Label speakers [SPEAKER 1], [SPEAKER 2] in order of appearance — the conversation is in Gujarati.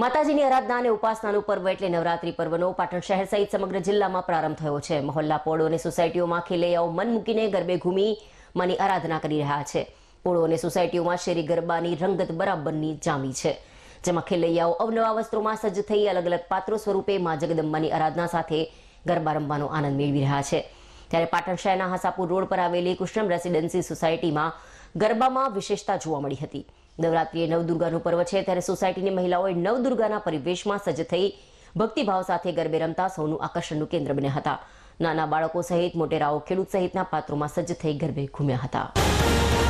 [SPEAKER 1] માતાજીની આરાધના અને ઉપાસનાનું પર્વ એટલે નવરાત્રી પર્વનો પાટણ શહેર સહિત સમગ્ર જિલ્લામાં પ્રારંભ થયો છે મહોલ્લા પોળો અને સોસાયટીઓમાં ખેલૈયાઓ મન મૂકીને ગરબે ઘૂમી માની આરાધના કરી રહ્યા છે પોળો અને સોસાયટીઓમાં શેરી ગરબાની રંગત બરાબરની જામી છે જેમાં ખેલૈયાઓ અવનવા વસ્ત્રોમાં સજ્જ થઈ અલગ અલગ પાત્રો સ્વરૂપે માં જગદંબાની આરાધના સાથે ગરબા રમવાનો આનંદ મેળવી રહ્યા છે ત્યારે પાટણ શહેરના હસાપુર રોડ પર આવેલી કૃષ્ણમ રેસિડેન્સી સોસાયટીમાં ગરબામાં વિશેષતા જોવા મળી હતી નવરાત્રિએ નવદુર્ગાનું પર્વ છે ત્યારે સોસાયટીની મહિલાઓએ નવદુર્ગાના પરિવેશમાં સજ્જ થઈ ભક્તિભાવ સાથે ગરબે રમતા સૌનું આકર્ષણનું કેન્દ્ર બન્યા હતા નાના બાળકો સહિત મોટેરાઓ ખેડૂત સહિતના પાત્રોમાં સજ્જ થઈ ગરબે ઘૂમ્યા હતા